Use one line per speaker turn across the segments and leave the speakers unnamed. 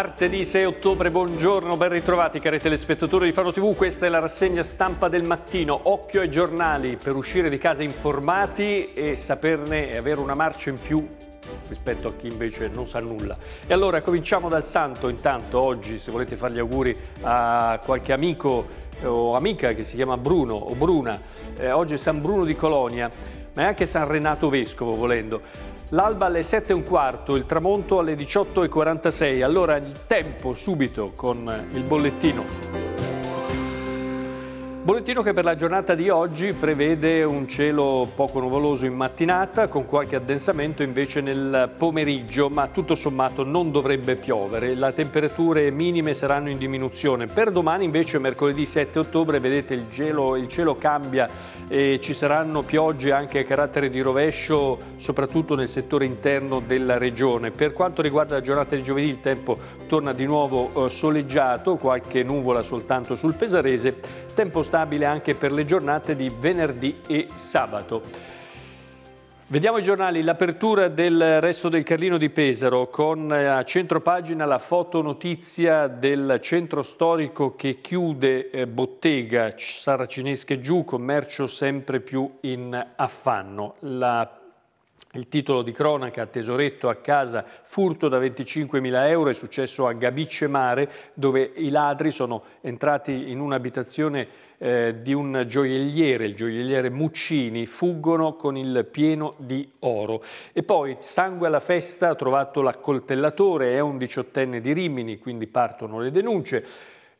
Martedì 6 ottobre, buongiorno, ben ritrovati cari telespettatori di Faro TV, questa è la rassegna stampa del mattino, occhio ai giornali per uscire di casa informati e saperne e avere una marcia in più rispetto a chi invece non sa nulla. E allora cominciamo dal santo, intanto oggi se volete fare gli auguri a qualche amico eh, o amica che si chiama Bruno o Bruna, eh, oggi è San Bruno di Colonia, ma è anche San Renato Vescovo volendo l'alba alle 7 e un quarto, il tramonto alle 18 e 46. Allora il tempo subito con il bollettino. Bollettino che per la giornata di oggi prevede un cielo poco nuvoloso in mattinata con qualche addensamento invece nel pomeriggio, ma tutto sommato non dovrebbe piovere. Le temperature minime saranno in diminuzione. Per domani invece mercoledì 7 ottobre vedete il cielo, il cielo cambia e ci saranno piogge anche a carattere di rovescio soprattutto nel settore interno della regione. Per quanto riguarda la giornata di giovedì il tempo torna di nuovo eh, soleggiato, qualche nuvola soltanto sul Pesarese tempo stabile anche per le giornate di venerdì e sabato. Vediamo i giornali, l'apertura del resto del Carlino di Pesaro con eh, a centro pagina la fotonotizia del centro storico che chiude eh, bottega saracinesche giù, commercio sempre più in affanno. La il titolo di cronaca, tesoretto a casa, furto da 25.000 euro, è successo a Gabicce Mare, dove i ladri sono entrati in un'abitazione eh, di un gioielliere, il gioielliere Muccini, fuggono con il pieno di oro. E poi sangue alla festa, ha trovato l'accoltellatore, è un diciottenne di Rimini, quindi partono le denunce.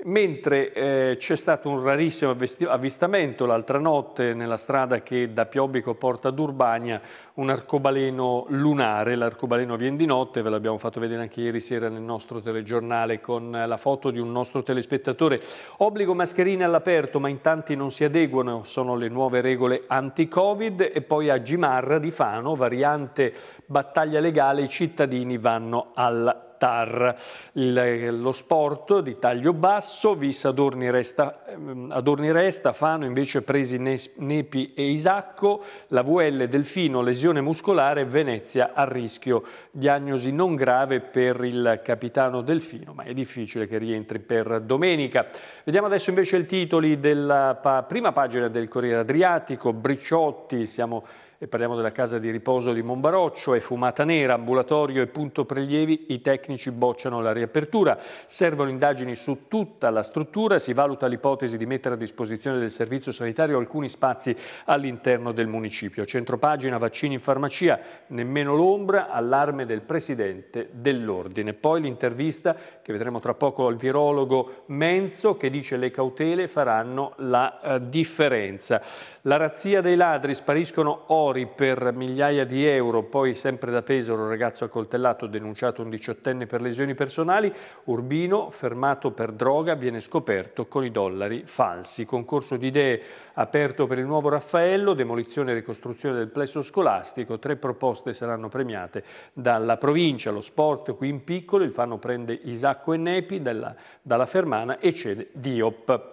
Mentre eh, c'è stato un rarissimo avvistamento l'altra notte nella strada che da Piobbico porta ad Urbania, un arcobaleno lunare, l'arcobaleno viene di notte, ve l'abbiamo fatto vedere anche ieri sera nel nostro telegiornale con la foto di un nostro telespettatore. Obbligo mascherine all'aperto ma in tanti non si adeguano, sono le nuove regole anti-covid e poi a Gimarra di Fano, variante battaglia legale, i cittadini vanno alla TAR. Il, lo sport di taglio basso, vis Adorni resta, ehm, Adorni resta, Fano invece presi Nepi e Isacco, la VL Delfino lesione muscolare, Venezia a rischio. Diagnosi non grave per il capitano Delfino, ma è difficile che rientri per domenica. Vediamo adesso invece i titoli della pa prima pagina del Corriere Adriatico, Briciotti, siamo e parliamo della casa di riposo di Monbaroccio, è fumata nera, ambulatorio e punto prelievi, i tecnici bocciano la riapertura, servono indagini su tutta la struttura, si valuta l'ipotesi di mettere a disposizione del servizio sanitario alcuni spazi all'interno del municipio. Centropagina, vaccini in farmacia, nemmeno l'ombra, allarme del presidente dell'ordine. Poi l'intervista che vedremo tra poco al virologo Menzo che dice le cautele faranno la eh, differenza. La razzia dei ladri, spariscono ori per migliaia di euro, poi sempre da Pesaro, un ragazzo accoltellato, denunciato un diciottenne per lesioni personali, Urbino, fermato per droga, viene scoperto con i dollari falsi. Concorso di idee aperto per il nuovo Raffaello, demolizione e ricostruzione del plesso scolastico, tre proposte saranno premiate dalla provincia, lo sport qui in piccolo, il fanno prende Isacco e Nepi dalla, dalla Fermana e cede Diop.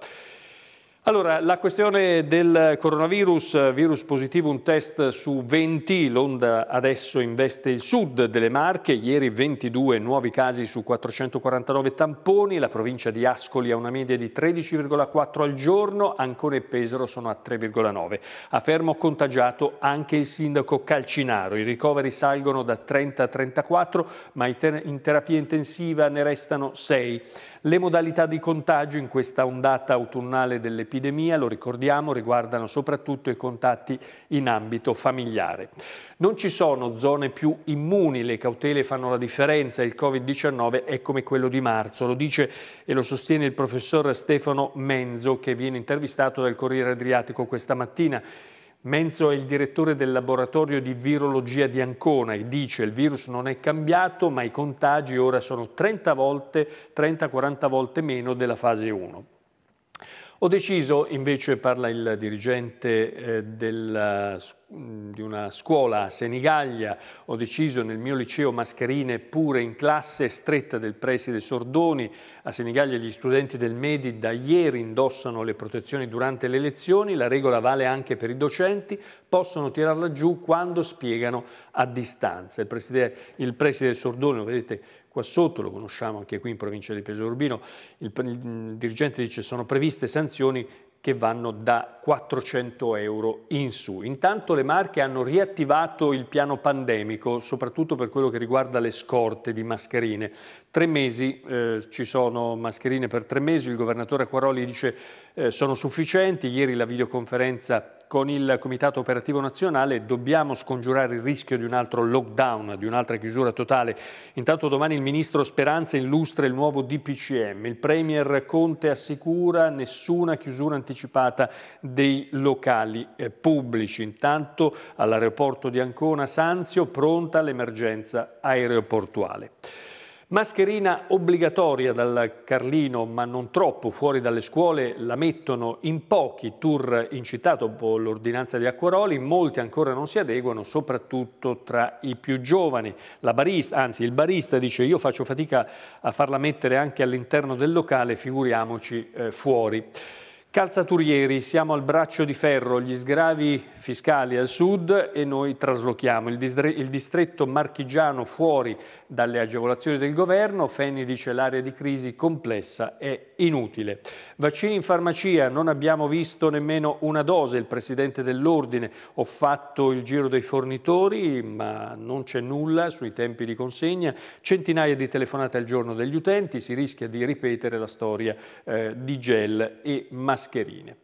Allora, la questione del coronavirus, virus positivo un test su 20, l'onda adesso investe il sud delle Marche, ieri 22 nuovi casi su 449 tamponi, la provincia di Ascoli ha una media di 13,4 al giorno, Ancona e Pesaro sono a 3,9. A fermo contagiato anche il sindaco Calcinaro, i ricoveri salgono da 30 a 34, ma in terapia intensiva ne restano 6. Le modalità di contagio in questa ondata autunnale dell'epidemia dell'epidemia, lo ricordiamo, riguardano soprattutto i contatti in ambito familiare. Non ci sono zone più immuni, le cautele fanno la differenza, il Covid-19 è come quello di marzo, lo dice e lo sostiene il professor Stefano Menzo che viene intervistato dal Corriere Adriatico questa mattina. Menzo è il direttore del laboratorio di virologia di Ancona e dice che il virus non è cambiato ma i contagi ora sono 30-40 volte meno della fase 1. Ho deciso, invece parla il dirigente eh, della, di una scuola a Senigallia, ho deciso nel mio liceo mascherine pure in classe stretta del preside Sordoni, a Senigallia gli studenti del Medi da ieri indossano le protezioni durante le lezioni, la regola vale anche per i docenti, possono tirarla giù quando spiegano a distanza. Il preside, il preside Sordoni, vedete qua sotto, lo conosciamo anche qui in provincia di Peso Urbino, il, il dirigente dice sono previste sanzioni che vanno da 400 euro in su. Intanto le Marche hanno riattivato il piano pandemico, soprattutto per quello che riguarda le scorte di mascherine. Tre mesi, eh, ci sono mascherine per tre mesi, il governatore Quaroli dice eh, sono sufficienti, ieri la videoconferenza con il Comitato Operativo Nazionale dobbiamo scongiurare il rischio di un altro lockdown, di un'altra chiusura totale. Intanto domani il Ministro Speranza illustra il nuovo DPCM, il Premier Conte assicura nessuna chiusura anticipata dei locali eh, pubblici. Intanto all'aeroporto di Ancona Sanzio pronta l'emergenza aeroportuale. Mascherina obbligatoria dal Carlino, ma non troppo, fuori dalle scuole la mettono in pochi, tour in città dopo l'ordinanza di Acquaroli, molti ancora non si adeguano, soprattutto tra i più giovani. La barista, anzi il barista dice io faccio fatica a farla mettere anche all'interno del locale, figuriamoci eh, fuori. Calzaturieri, siamo al braccio di ferro, gli sgravi fiscali al sud e noi traslochiamo il, il distretto marchigiano fuori dalle agevolazioni del governo, Feni dice l'area di crisi complessa e inutile. Vaccini in farmacia, non abbiamo visto nemmeno una dose, il Presidente dell'Ordine ho fatto il giro dei fornitori ma non c'è nulla sui tempi di consegna, centinaia di telefonate al giorno degli utenti, si rischia di ripetere la storia eh, di gel e mascherine.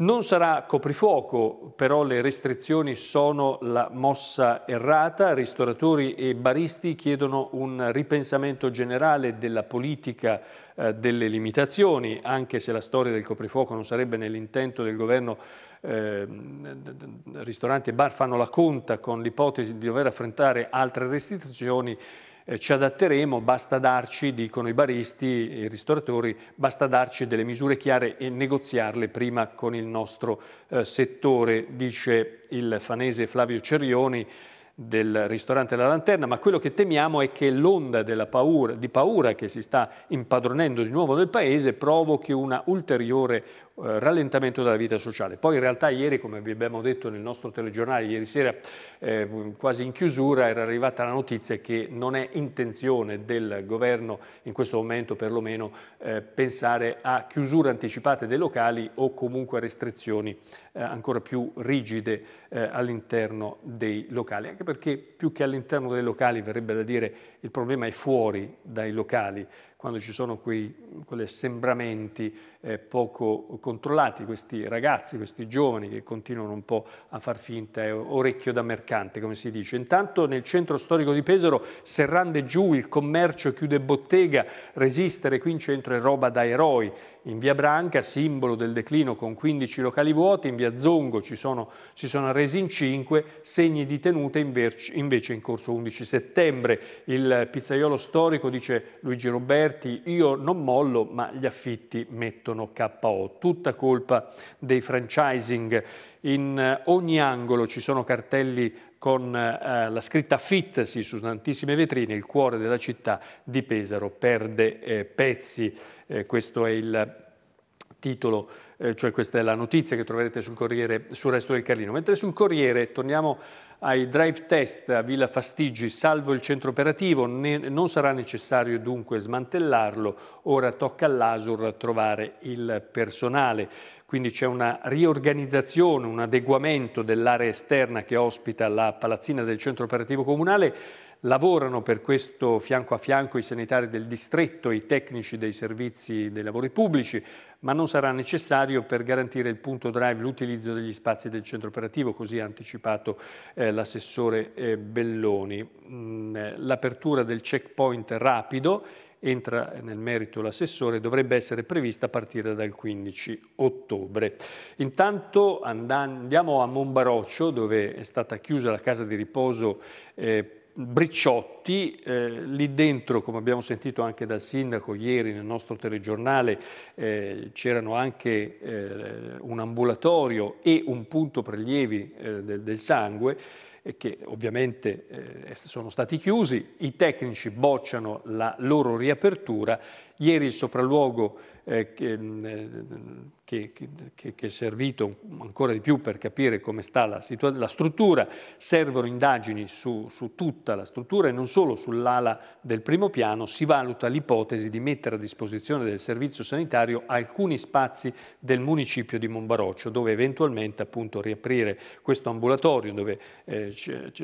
Non sarà coprifuoco, però le restrizioni sono la mossa errata. Ristoratori e baristi chiedono un ripensamento generale della politica eh, delle limitazioni, anche se la storia del coprifuoco non sarebbe nell'intento del governo, eh, ristoranti e bar fanno la conta con l'ipotesi di dover affrontare altre restrizioni, eh, ci adatteremo, basta darci, dicono i baristi i ristoratori, basta darci delle misure chiare e negoziarle prima con il nostro eh, settore, dice il fanese Flavio Cerioni, del ristorante La Lanterna, ma quello che temiamo è che l'onda paura, di paura che si sta impadronendo di nuovo nel paese provochi una ulteriore eh, rallentamento della vita sociale. Poi in realtà ieri, come vi abbiamo detto nel nostro telegiornale, ieri sera eh, quasi in chiusura era arrivata la notizia che non è intenzione del governo in questo momento perlomeno eh, pensare a chiusure anticipate dei locali o comunque a restrizioni eh, ancora più rigide eh, all'interno dei locali, anche perché più che all'interno dei locali verrebbe da dire il problema è fuori dai locali, quando ci sono quei, quegli assembramenti eh, poco controllati, questi ragazzi, questi giovani che continuano un po' a far finta, eh, orecchio da mercante come si dice. Intanto nel centro storico di Pesaro, serrande giù, il commercio chiude bottega, resistere qui in centro è roba da eroi. In via Branca, simbolo del declino con 15 locali vuoti, in via Zongo ci sono, si sono arresi in 5, segni di tenute invece in corso 11 settembre. Il pizzaiolo storico, dice Luigi Roberti, io non mollo ma gli affitti metto mettono KO. Tutta colpa dei franchising. In eh, ogni angolo ci sono cartelli con eh, la scritta Fittasi su tantissime vetrine, il cuore della città di Pesaro perde eh, pezzi. Eh, questo è il titolo, eh, cioè questa è la notizia che troverete sul Corriere, sul resto del Carlino. Mentre sul Corriere, torniamo a ai drive test a Villa Fastigi, salvo il centro operativo, ne, non sarà necessario dunque smantellarlo, ora tocca all'Asur trovare il personale. Quindi c'è una riorganizzazione, un adeguamento dell'area esterna che ospita la palazzina del centro operativo comunale Lavorano per questo fianco a fianco i sanitari del distretto e i tecnici dei servizi dei lavori pubblici, ma non sarà necessario per garantire il punto drive l'utilizzo degli spazi del centro operativo, così ha anticipato eh, l'assessore eh, Belloni. Mm, eh, L'apertura del checkpoint rapido entra nel merito l'assessore, dovrebbe essere prevista a partire dal 15 ottobre. Intanto andiamo a Monbaroccio, dove è stata chiusa la casa di riposo eh, Bricciotti, eh, lì dentro, come abbiamo sentito anche dal sindaco ieri nel nostro telegiornale, eh, c'erano anche eh, un ambulatorio e un punto prelievi eh, del, del, sangue eh, che ovviamente eh, sono stati chiusi, i tecnici bocciano la loro riapertura Ieri il sopralluogo eh, mm, eh che, che, che, è servito ancora di più per capire come sta la, la struttura, servono indagini su, su tutta la struttura e non solo sull'ala del primo piano, si valuta l'ipotesi di mettere a disposizione del servizio sanitario alcuni spazi del municipio di Monbaroccio, dove eventualmente appunto riaprire questo ambulatorio dove eh,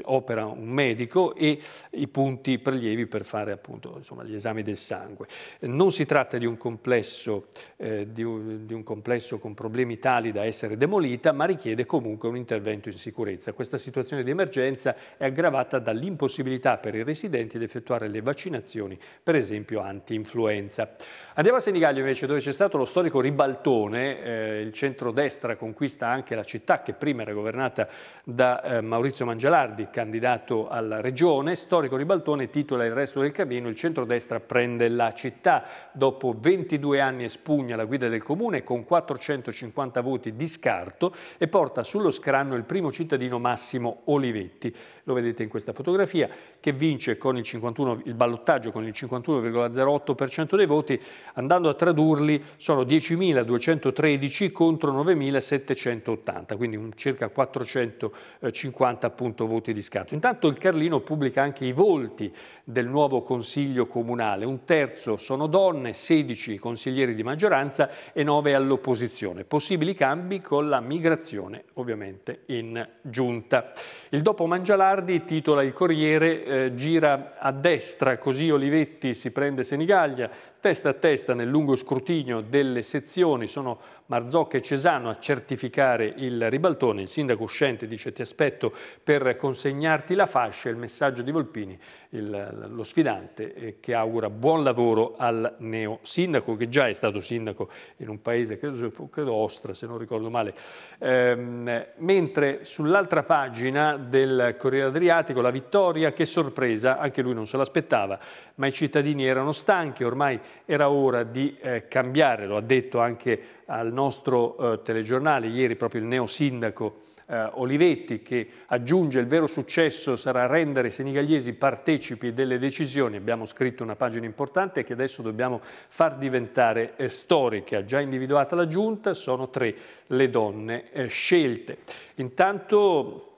opera un medico e i punti prelievi per fare appunto insomma, gli esami del sangue. Non non si tratta di un, complesso, eh, di, un, di un, complesso, con problemi tali da essere demolita, ma richiede comunque un intervento in sicurezza. Questa situazione di emergenza è aggravata dall'impossibilità per i residenti di effettuare le vaccinazioni, per esempio anti-influenza. Andiamo a Senigallia invece dove c'è stato lo storico ribaltone, eh, il centrodestra conquista anche la città che prima era governata da eh, Maurizio Mangialardi, candidato alla regione, storico ribaltone titola il resto del cammino, il centrodestra prende la città, dopo 22 anni espugna la guida del comune con 450 voti di scarto e porta sullo scranno il primo cittadino Massimo Olivetti, lo vedete in questa fotografia, che vince con il, 51, il ballottaggio con il 51,08% dei voti, andando a tradurli sono 10.213 contro 9.780, quindi circa 450 appunto voti di scatto. Intanto il Carlino pubblica anche i volti del nuovo Consiglio Comunale, un terzo sono donne, 16 consiglieri di maggioranza e 9 all'opposizione. Possibili cambi con la migrazione ovviamente in giunta. Il dopo Mangialardi titola il Corriere eh, gira a destra, così Olivetti si prende Senigallia, testa a testa nel lungo scrutinio delle sezioni sono Marzocca e Cesano a certificare il ribaltone. Il sindaco uscente dice ti aspetto per consegnarti la fascia. Il messaggio di Volpini, il, lo sfidante, eh, che augura buon lavoro al neo sindaco, che già è stato sindaco in un paese, credo, credo Ostra se non ricordo male. Ehm, mentre sull'altra pagina del Corriere Adriatico la vittoria, che sorpresa, anche lui non se l'aspettava, ma i cittadini erano stanchi, ormai era ora di eh, cambiare, lo ha detto anche al nostro eh, telegiornale, ieri proprio il neosindaco eh, Olivetti, che aggiunge il vero successo sarà rendere i senigallesi partecipi delle decisioni. Abbiamo scritto una pagina importante che adesso dobbiamo far diventare eh, storica. Già individuata la giunta, sono tre le donne eh, scelte. Intanto,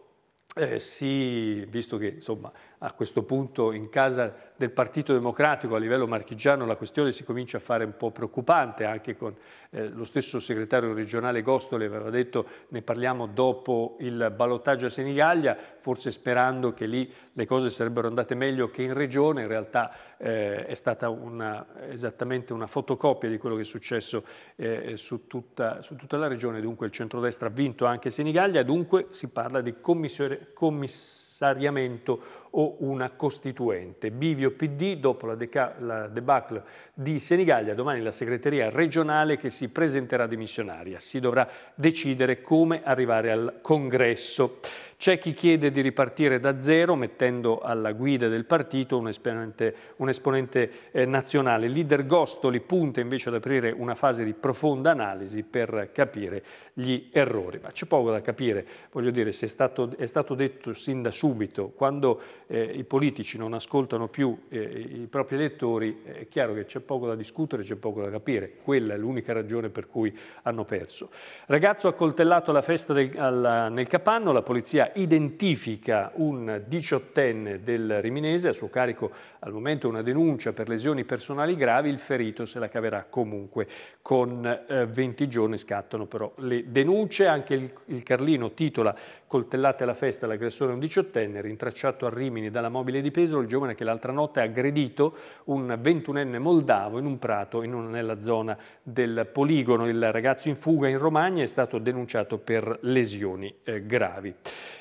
eh, sì, visto che insomma, a questo punto in casa del Partito Democratico a livello marchigiano la questione si comincia a fare un po' preoccupante, anche con eh, lo stesso segretario regionale Gostole aveva detto ne parliamo dopo il ballottaggio a Senigallia, forse sperando che lì le cose sarebbero andate meglio che in regione, in realtà eh, è stata una, esattamente una fotocopia di quello che è successo eh, su, tutta, su, tutta, la regione, dunque il centrodestra ha vinto anche Senigallia, dunque si parla di commissione, commissione commissariamento o una costituente. Bivio PD dopo la, la debacle di Senigallia, domani la segreteria regionale che si presenterà dimissionaria. Si dovrà decidere come arrivare al congresso. C'è chi chiede di ripartire da zero mettendo alla guida del partito un esponente, un esponente eh, nazionale. Il leader Gostoli punta invece ad aprire una fase di profonda analisi per capire gli errori. Ma c'è poco da capire, voglio dire, se è stato, è stato detto sin da subito, quando eh, i politici non ascoltano più eh, i propri elettori, eh, è chiaro che c'è poco da discutere, c'è poco da capire. Quella è l'unica ragione per cui hanno perso. Ragazzo accoltellato alla festa del, alla, nel Capanno, la polizia identifica un diciottenne del Riminese, a suo carico al momento una denuncia per lesioni personali gravi, il ferito se la caverà comunque con eh, 20 giorni, scattano però le denunce, anche il, il Carlino titola coltellate alla festa l'aggressore un diciottenne, rintracciato a Rimini dalla mobile di Pesaro, il giovane che l'altra notte ha aggredito un ventunenne moldavo in un prato in una, nella zona del poligono, il ragazzo in fuga in Romagna è stato denunciato per lesioni eh, gravi.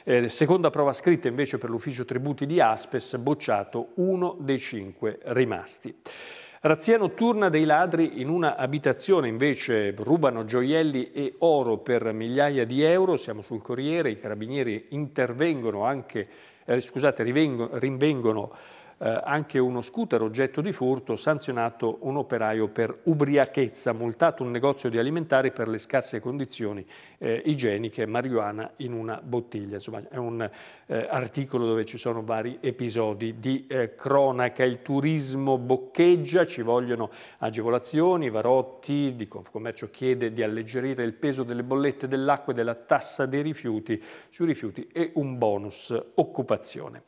Eh, seconda prova scritta invece per l'ufficio tributi di Aspes, bocciato uno dei cinque rimasti. Razzia notturna dei ladri in una abitazione, invece rubano gioielli e oro per migliaia di euro, siamo sul Corriere, i carabinieri intervengono anche, eh, scusate, rinvengono eh, anche uno scooter oggetto di furto, sanzionato un operaio per ubriachezza, multato un negozio di alimentari per le scarse condizioni eh, igieniche, marijuana in una bottiglia. Insomma è un eh, articolo dove ci sono vari episodi di eh, cronaca. Il turismo boccheggia, ci vogliono agevolazioni, Varotti di Confcommercio chiede di alleggerire il peso delle bollette dell'acqua e della tassa dei rifiuti sui rifiuti e un bonus occupazione.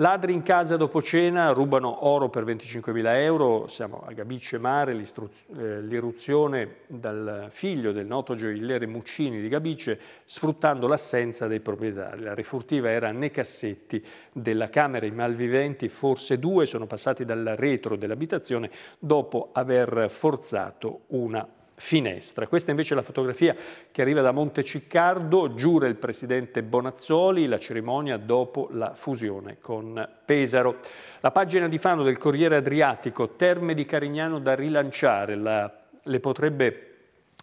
Ladri in casa dopo cena rubano oro per 25.000 euro, siamo a Gabice Mare, eh, l'irruzione dal figlio del noto gioielliere Muccini di Gabice, sfruttando l'assenza dei proprietari. La rifurtiva era nei cassetti della camera, i malviventi, forse due, sono passati dal retro dell'abitazione dopo aver forzato una finestra. Questa invece è la fotografia che arriva da Monte Ciccardo, giura il presidente Bonazzoli, la cerimonia dopo la fusione con Pesaro. La pagina di Fano del Corriere Adriatico, Terme di Carignano da rilanciare, la, le potrebbe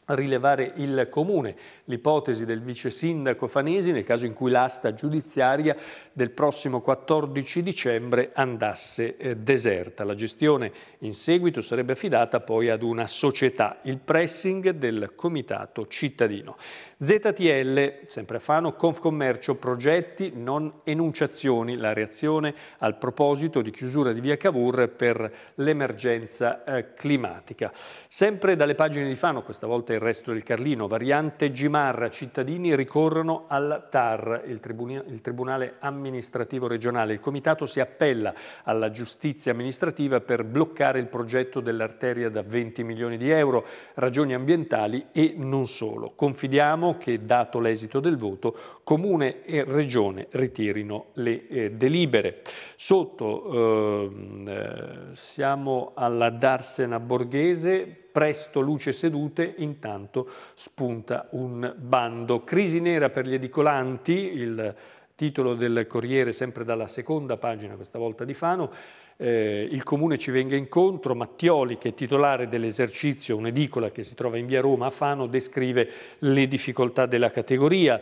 rilevare il Comune, l'ipotesi del vice sindaco Fanesi nel caso in cui l'asta giudiziaria del prossimo 14 dicembre andasse eh, deserta. La gestione in seguito sarebbe affidata poi ad una società, il pressing del Comitato Cittadino. ZTL, sempre a Fano, Confcommercio, progetti, non enunciazioni, la reazione al proposito di chiusura di via Cavour per l'emergenza eh, climatica. Sempre dalle pagine di Fano, questa volta il resto del Carlino. Variante Gimarra, cittadini ricorrono al TAR, il, tribuna, il Tribunale Amministrativo Regionale. Il Comitato si appella alla giustizia amministrativa per bloccare il progetto dell'arteria da 20 milioni di euro, ragioni ambientali e non solo. Confidiamo che, dato l'esito del voto, Comune e Regione ritirino le eh, delibere. Sotto ehm, eh, siamo alla Darsena Borghese presto luce sedute, intanto spunta un bando. Crisi nera per gli edicolanti, il titolo del Corriere sempre dalla seconda pagina, questa volta di Fano, eh, il comune ci venga incontro, Mattioli che è titolare dell'esercizio, un'edicola che si trova in via Roma a Fano, descrive le difficoltà della categoria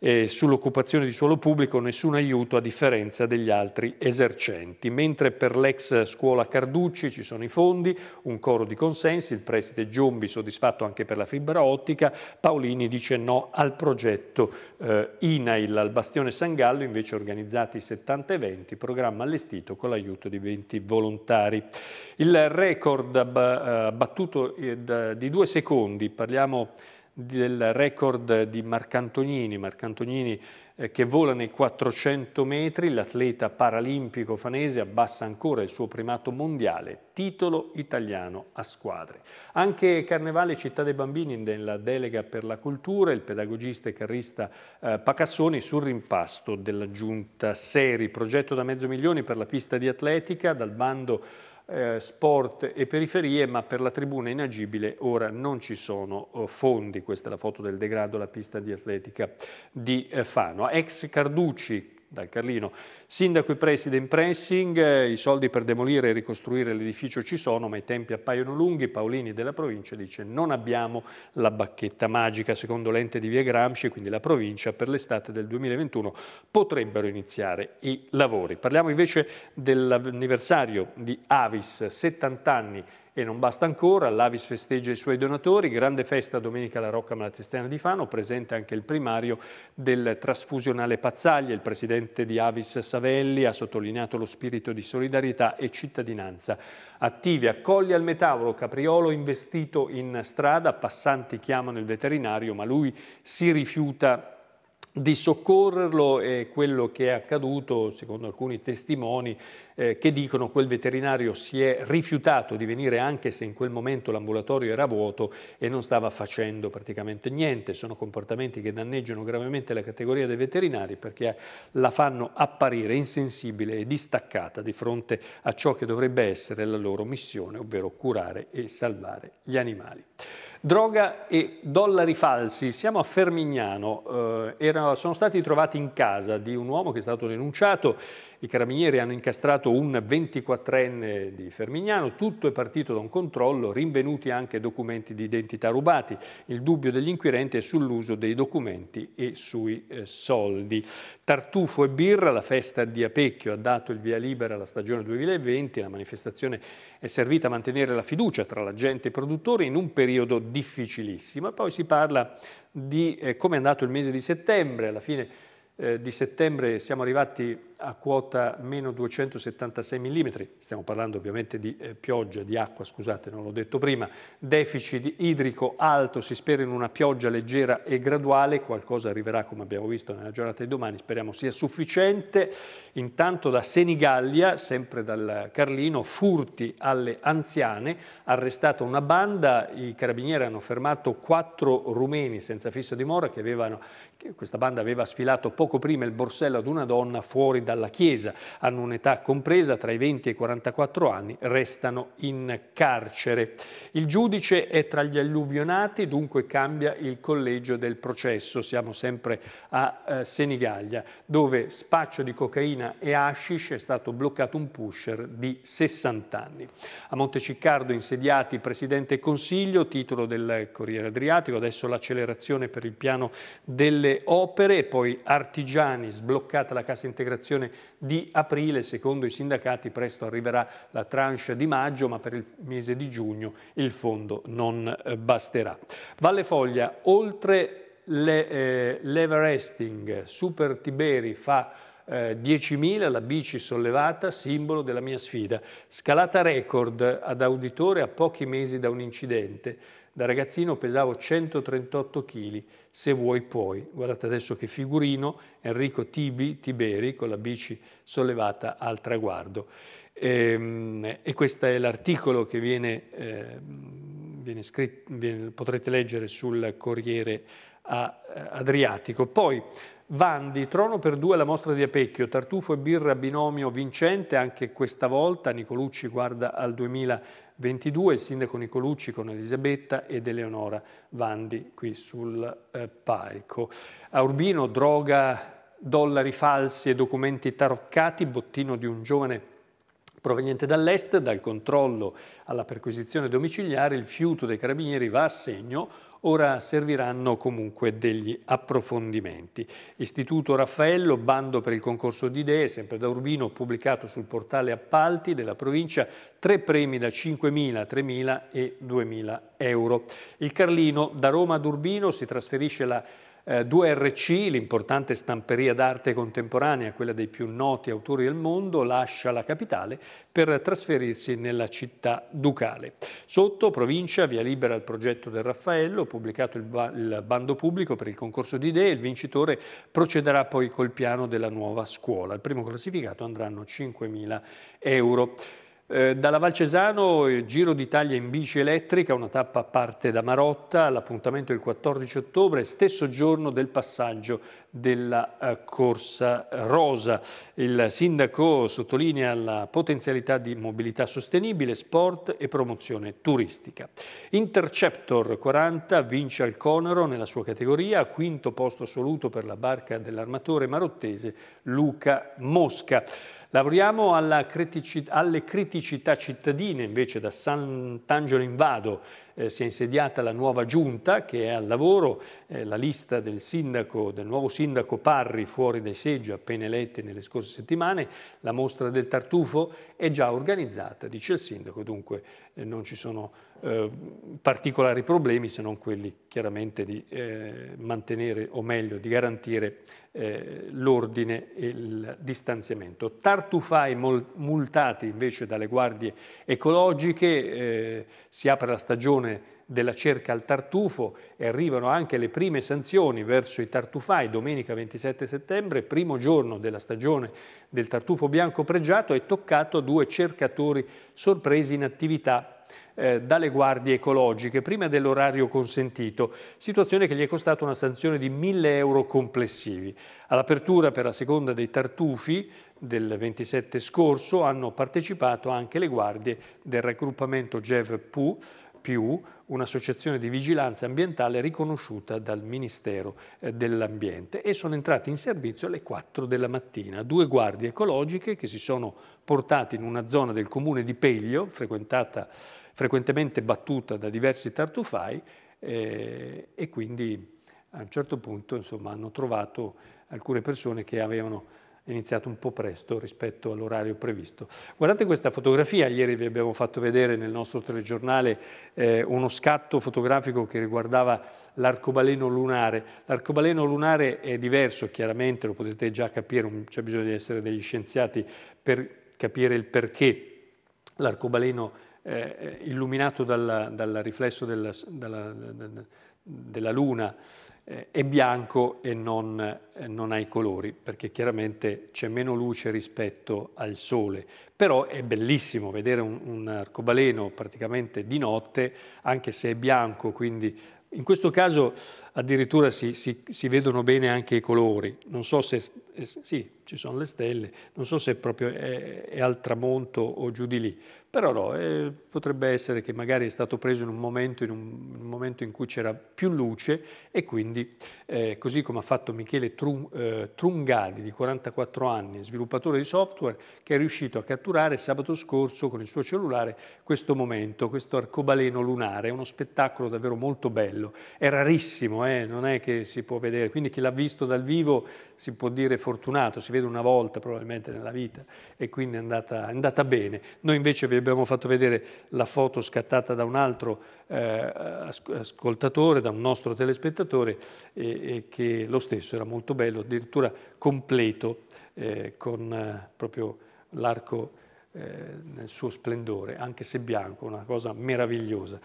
eh, sull'occupazione di suolo pubblico nessun aiuto a differenza degli altri esercenti, mentre per l'ex scuola Carducci ci sono i fondi, un coro di consensi, il preside Giombi soddisfatto anche per la fibra ottica, Paolini dice no al progetto eh, INAIL, al bastione San Gallo invece organizzati 70 eventi, programma allestito con l'aiuto di 20 volontari. Il record eh, abbattuto eh, di due secondi, parliamo di del record di Marcantonini, Marcantonini eh, che vola nei 400 metri, l'atleta paralimpico fanese abbassa ancora il suo primato mondiale, titolo italiano a squadre. Anche Carnevale Città dei Bambini nella delega per la cultura, il pedagogista e carrista eh, Pacassoni sul rimpasto della giunta Seri, progetto da mezzo milione per la pista di atletica, dal bando eh, sport e periferie, ma per la tribuna inagibile ora non ci sono eh, fondi. Questa è la foto del degrado alla pista di atletica di eh, Fano. Ex Carducci, dal Carlino. Sindaco e preside in pressing, eh, i soldi per demolire e ricostruire l'edificio ci sono, ma i tempi appaiono lunghi. Paolini della provincia dice non abbiamo la bacchetta magica. Secondo l'ente di Via Gramsci, quindi la provincia, per l'estate del 2021 potrebbero iniziare i lavori. Parliamo invece dell'anniversario di Avis, 70 anni e non basta ancora, l'Avis festeggia i suoi donatori, grande festa domenica alla Rocca Malatestiana di Fano, presente anche il primario del trasfusionale Pazzaglia, il presidente di Avis Savelli ha sottolineato lo spirito di solidarietà e cittadinanza. Attivi, accoglie al metavolo, Capriolo investito in strada, passanti chiamano il veterinario ma lui si rifiuta di soccorrerlo e quello che è accaduto, secondo alcuni testimoni, eh, che dicono quel veterinario si è rifiutato di venire anche se in quel momento l'ambulatorio era vuoto e non stava facendo praticamente niente. Sono comportamenti che danneggiano gravemente la categoria dei veterinari perché la fanno apparire insensibile e distaccata di fronte a ciò che dovrebbe essere la loro missione, ovvero curare e salvare gli animali. Droga e dollari falsi. Siamo a Fermignano, eh, erano, sono stati trovati in casa di un uomo che è stato denunciato i carabinieri hanno incastrato un 24enne di Fermignano, tutto è partito da un controllo, rinvenuti anche documenti di identità rubati. Il dubbio degli inquirenti è sull'uso dei documenti e sui eh, soldi. Tartufo e birra, la festa di Apecchio ha dato il via libera alla stagione 2020, la manifestazione è servita a mantenere la fiducia tra la gente e i produttori in un periodo difficilissimo. poi si parla di eh, come è andato il mese di settembre, alla fine eh, di settembre siamo arrivati a quota meno 276 mm, stiamo parlando ovviamente di eh, pioggia, di acqua, scusate, non l'ho detto prima, deficit idrico alto, si spera in una pioggia leggera e graduale, qualcosa arriverà come abbiamo visto nella giornata di domani, speriamo sia sufficiente. Intanto da Senigallia, sempre dal Carlino, furti alle anziane, arrestata una banda, i carabinieri hanno fermato quattro rumeni senza fissa dimora che avevano che questa banda aveva sfilato poco prima il borsello ad una donna fuori dalla chiesa. Hanno un'età compresa tra i 20 e i 44 anni, restano in carcere. Il giudice è tra gli alluvionati, dunque cambia il collegio del processo. Siamo sempre a eh, Senigallia, dove spaccio di cocaina e hashish è stato bloccato un pusher di 60 anni. A Monteciccardo insediati Presidente e Consiglio, titolo del Corriere Adriatico, adesso l'accelerazione per il piano delle delle opere poi artigiani, sbloccata la cassa integrazione di aprile, secondo i sindacati presto arriverà la tranche di maggio, ma per il mese di giugno il fondo non eh, basterà. Valle Foglia, oltre le, eh, l'Everesting, Super Tiberi fa 10.000 eh, la bici sollevata, simbolo della mia sfida. Scalata record ad auditore a pochi mesi da un incidente. Da ragazzino pesavo 138 kg, se vuoi puoi. Guardate adesso che figurino, Enrico Tibi, Tiberi, con la bici sollevata al traguardo. E, ehm, e questo è l'articolo che viene, eh, viene scritto, viene, potrete leggere sul Corriere Adriatico. Poi Vandi, Trono per due la mostra di Apecchio, Tartufo e birra binomio vincente, anche questa volta Nicolucci guarda al 2022, il sindaco Nicolucci con Elisabetta ed Eleonora Vandi qui sul eh, palco. A Urbino, droga, dollari falsi e documenti taroccati, bottino di un giovane proveniente dall'est, dal controllo alla perquisizione domiciliare, il fiuto dei carabinieri va a segno, Ora serviranno comunque degli approfondimenti. Istituto Raffaello, bando per il concorso di idee, sempre da Urbino, pubblicato sul portale appalti della provincia, tre premi da 5.000, 3.000 e 2.000 euro. Il Carlino, da Roma ad Urbino, si trasferisce la eh, 2RC, l'importante stamperia d'arte contemporanea, quella dei più noti autori del mondo, lascia la capitale per trasferirsi nella città ducale. Sotto, provincia, via libera al progetto del Raffaello, pubblicato il, ba il bando pubblico per il concorso di idee, il vincitore procederà poi col piano della nuova scuola. Al primo classificato andranno 5.000 euro. Eh, dalla Valcesano, Giro d'Italia in bici elettrica, una tappa parte da Marotta, l'appuntamento il 14 ottobre, stesso giorno del passaggio della eh, Corsa Rosa. Il sindaco sottolinea la potenzialità di mobilità sostenibile, sport e promozione turistica. Interceptor 40 vince al Conero nella sua categoria, quinto posto assoluto per la barca dell'armatore marottese Luca Mosca. Lavoriamo criticità, alle criticità cittadine invece da Sant'Angelo in Vado eh, si è insediata la nuova giunta che è al lavoro, eh, la lista del, sindaco, del nuovo sindaco Parri fuori dai seggi appena eletti nelle scorse settimane, la mostra del tartufo è già organizzata, dice il sindaco, dunque eh, non ci sono eh, particolari problemi se non quelli chiaramente di eh, mantenere o meglio di garantire eh, l'ordine e il distanziamento. Tartufai multati invece dalle guardie ecologiche, si apre la stagione questione della cerca al tartufo e arrivano anche le prime sanzioni verso i tartufai. Domenica 27 settembre, primo giorno della stagione del tartufo bianco pregiato, è toccato a due cercatori sorpresi in attività eh, dalle guardie ecologiche prima dell'orario consentito, situazione che gli è costata una sanzione di 1000 euro complessivi. All'apertura per la seconda dei tartufi del 27 scorso hanno partecipato anche le guardie del raggruppamento GEV-PU più un'associazione di vigilanza ambientale riconosciuta dal Ministero eh, dell'Ambiente e sono entrati in servizio alle 4 della mattina due guardie ecologiche che si sono portate in una zona del comune di Peglio, frequentata, frequentemente battuta da diversi tartufai eh, e quindi a un certo punto insomma, hanno trovato alcune persone che avevano è iniziato un po' presto rispetto all'orario previsto. Guardate questa fotografia, ieri vi abbiamo fatto vedere nel nostro telegiornale eh, uno scatto fotografico che riguardava l'arcobaleno lunare. L'arcobaleno lunare è diverso, chiaramente lo potete già capire, non c'è bisogno di essere degli scienziati per capire il perché l'arcobaleno eh, illuminato dal, riflesso della, dalla, della luna eh, è bianco e non, eh, non, ha i colori, perché chiaramente c'è meno luce rispetto al sole. Però è bellissimo vedere un, un arcobaleno praticamente di notte, anche se è bianco, quindi in questo caso addirittura si, si, si, vedono bene anche i colori, non so se, eh, sì, ci sono le stelle, non so se proprio è, è al tramonto o giù di lì, però no, eh, potrebbe essere che magari è stato preso in un momento in, un, un momento in cui c'era più luce e quindi, eh, così come ha fatto Michele Trum, eh, Trungadi, di 44 anni, sviluppatore di software, che è riuscito a catturare sabato scorso con il suo cellulare questo momento, questo arcobaleno lunare, è uno spettacolo davvero molto bello, è rarissimo, eh, eh? non è che si può vedere, quindi chi l'ha visto dal vivo si può dire fortunato, si vede una volta probabilmente nella vita e quindi è andata, è andata bene. Noi invece vi abbiamo fatto vedere la foto scattata da un altro eh, ascoltatore, da un nostro telespettatore, e, e che lo stesso era molto bello, addirittura completo, eh, con eh, proprio l'arco eh, nel suo splendore, anche se bianco, una cosa meravigliosa.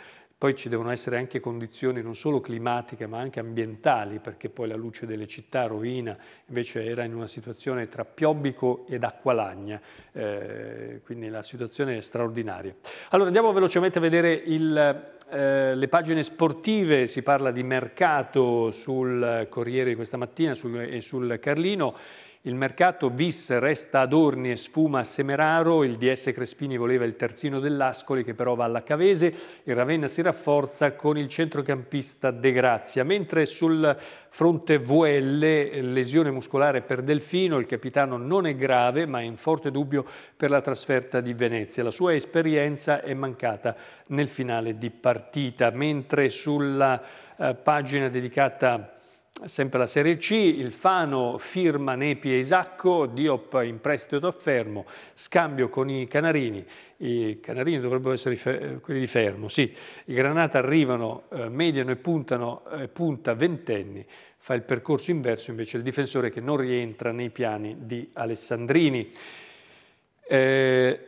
Poi ci devono essere anche condizioni non solo climatiche ma anche ambientali perché poi la luce delle città rovina, invece era in una situazione tra piobbico ed acqualagna, eh, quindi la situazione è straordinaria. Allora andiamo velocemente a vedere il, eh, le pagine sportive, si parla di mercato sul Corriere questa mattina sul, e sul Carlino il mercato vis resta Adorni e sfuma a Semeraro, il DS Crespini voleva il terzino dell'Ascoli che però va alla Cavese, il Ravenna si rafforza con il centrocampista De Grazia, mentre sul fronte VL lesione muscolare per Delfino, il capitano non è grave ma è in forte dubbio per la trasferta di Venezia, la sua esperienza è mancata nel finale di partita, mentre sulla eh, pagina dedicata Sempre la Serie C, il Fano firma Nepi e Isacco, Diop in prestito fermo, scambio con i Canarini, i Canarini dovrebbero essere eh, quelli di Fermo, sì, i Granata arrivano, eh, mediano e puntano, eh, punta ventenni, fa il percorso inverso invece il difensore che non rientra nei piani di Alessandrini. Eh,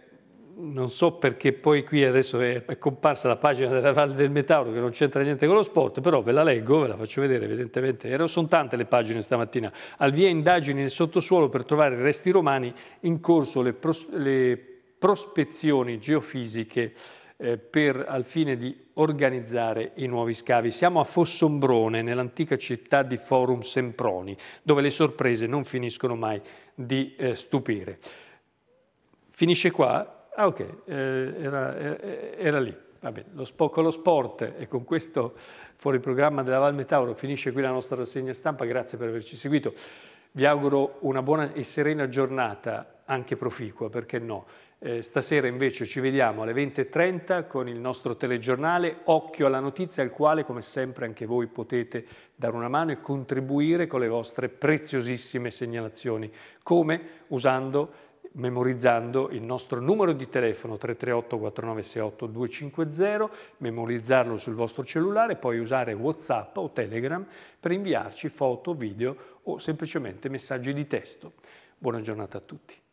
non so perché poi qui adesso è, è comparsa la pagina della Valle del Metauro che non c'entra niente con lo sport, però ve la leggo, ve la faccio vedere, evidentemente sono tante le pagine stamattina. Al via indagini nel sottosuolo per trovare resti romani in corso le, pros le prospezioni geofisiche eh, per, al fine di organizzare i nuovi scavi. Siamo a Fossombrone, nell'antica città di Forum Semproni, dove le sorprese non finiscono mai di eh, stupire. Finisce qua Ah ok, eh, era, eh, era, lì. Va bene, lo Spoccolo Sport e con questo fuori programma della Val Metauro finisce qui la nostra rassegna stampa, grazie per averci seguito. Vi auguro una buona e serena giornata, anche proficua, perché no. Eh, stasera invece ci vediamo alle 20.30 con il nostro telegiornale Occhio alla notizia, al quale come sempre anche voi potete dare una mano e contribuire con le vostre preziosissime segnalazioni, come usando memorizzando il nostro numero di telefono 338 4968 250, memorizzarlo sul vostro cellulare, poi usare Whatsapp o Telegram per inviarci foto, video o semplicemente messaggi di testo. Buona giornata a tutti.